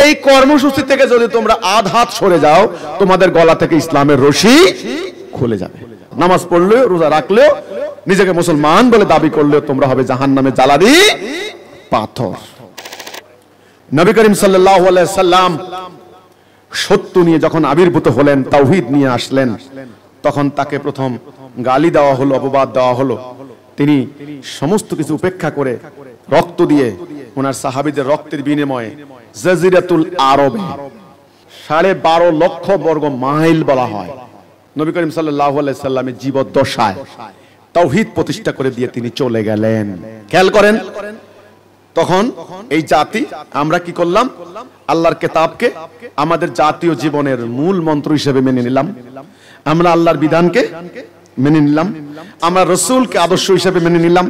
এই কর্মসূচি থেকে যদি তোমরা আধ হাত সরে যাও তোমাদের গলা থেকে ইসলামের রশি খুলে যাবে নামাজ পড়লে রোজা রাখলেও নিজেকে মুসলমান বলে দাবি করলেও তোমরা হবে জাহান নামে জ্বালানি পাথর নবী করিম সাল্লাম সত্য নিয়ে যখন আবির্ভূত হলেন তাওহিদ নিয়ে আসলেন তখন তাকে প্রথম গালি দেওয়া হলো অপবাদ দেওয়া হলো তিনি সমস্ত কিছু উপেক্ষা করে রক্ত দিয়ে ওনার সাহাবিদের রক্তের বিনিময়ে জাজিরাতুল আরবে সাড়ে বারো লক্ষ বর্গ মাইল বলা হয় নবী করিম সাল্লাহ সাল্লামের দশায় তৌহিদ প্রতিষ্ঠা করে দিয়ে তিনি চলে গেলেন খেয়াল করেন তখন এই জাতি আমরা কি করলাম আল্লাহর কেতাবকে আমাদের জাতীয় জীবনের মূল মন্ত্র হিসেবে মেনে নিলাম আমরা আল্লাহর বিধানকে মেনে নিলাম আমরা রসুলকে আদর্শ হিসেবে মেনে নিলাম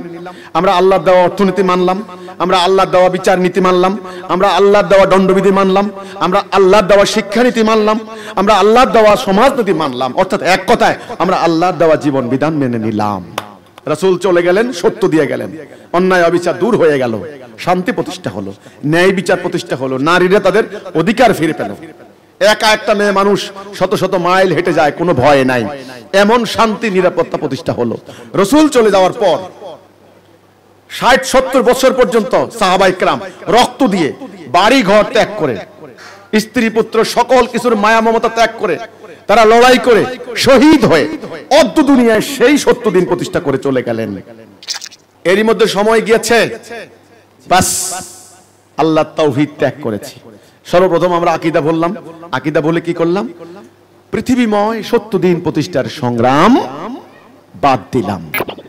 আমরা আল্লাহ দেওয়া অর্থনীতি মানলাম আমরা আল্লাহ দেওয়া বিচার নীতি মানলাম আমরা আল্লাহ দেওয়া দণ্ডবিধি মানলাম আমরা আল্লাহ দেওয়া শিক্ষানীতি মানলাম আমরা আল্লাহ দেওয়া সমাজ নীতি মানলাম অর্থাৎ এক কথায় আমরা আল্লাহ দেওয়া জীবন বিধান মেনে নিলাম রসুল চলে গেলেন সত্য দিয়ে গেলেন অন্যায় অবিচার দূর হয়ে গেল শান্তি প্রতিষ্ঠা হলো ন্যায় বিচার প্রতিষ্ঠা হলো নারীরা তাদের অধিকার ফিরে পেল একা একটা মেয়ে মানুষ শত শত মাইল হেঁটে যায় কোনো ভয় নাই এমন শান্তি নিরাপত্তা প্রতিষ্ঠা হলো রসুল চলে যাওয়ার পর ষাট সত্তর বছর পর্যন্ত সাহাবাইকরাম রক্ত দিয়ে বাড়ি ঘর ত্যাগ করে স্ত্রী পুত্র সকল কিছুর মায়া মমতা ত্যাগ করে তারা লড়াই করে শহীদ হয়ে অদ্য দুনিয়ায় সেই সত্য দিন প্রতিষ্ঠা করে চলে গেলেন এরই মধ্যে সময় গিয়েছে বাস আল্লাহ তৌহিদ ত্যাগ করেছি সর্বপ্রথম আমরা আকিদা বললাম আকিদা বলে কি করলাম পৃথিবীময় সত্য দিন প্রতিষ্ঠার সংগ্রাম বাদ দিলাম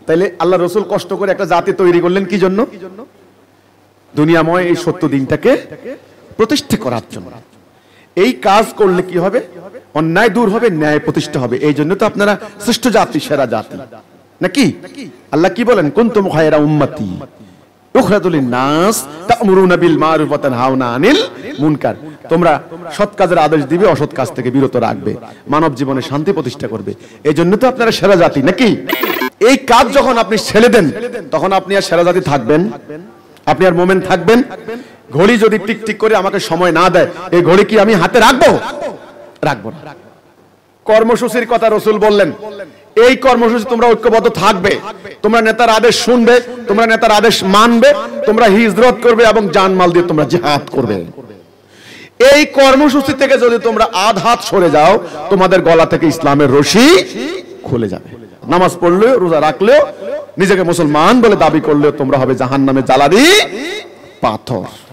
তাইলে আল্লাহ রসুল কষ্ট করে একটা জাতি তৈরি করলেন কি জন্য দুনিয়াময় এই সত্য দিনটাকে প্রতিষ্ঠা করার জন্য এই কাজ করলে কি হবে অন্যায় দূর হবে ন্যায় প্রতিষ্ঠা হবে এই জন্য তো আপনারা শ্রেষ্ঠ জাতি সেরা জাতি নাকি আল্লাহ কি বলেন কোন তো খায়রা উম্মাতি উখরাদুল নাস তা'মুরুনা বিল মা'রুফ ওয়া আনিল মুনকার তোমরা সৎ কাজের আদেশ দিবে অসৎ কাজ থেকে বিরত রাখবে মানব জীবনে শান্তি প্রতিষ্ঠা করবে এই জন্য তো আপনারা সেরা জাতি নাকি এই কাজ যখন আপনি ছেড়ে দেন তখন আপনি আর সেরা জাতি থাকবেন আপনি আর মোমেন্ট থাকবেন ঘড়ি যদি টিকটিক করে আমাকে সময় না দেয় এই ঘড়ি কি আমি হাতে রাখবো রাখবো না কর্মসূচির কথা রসুল বললেন এই কর্মসূচি তোমরা ঐক্যবদ্ধ থাকবে তোমরা নেতার আদেশ শুনবে তোমরা নেতার আদেশ মানবে তোমরা হিজরত করবে এবং জানমাল দিয়ে তোমরা জিহাদ করবে এই কর্মসূচি থেকে যদি তোমরা আধ হাত সরে যাও তোমাদের গলা থেকে ইসলামের রশি খুলে যাবে নামাজ পড়লেও রোজা রাখলেও নিজেকে মুসলমান বলে দাবি করলেও তোমরা হবে জাহান নামে জ্বালাদি পাথর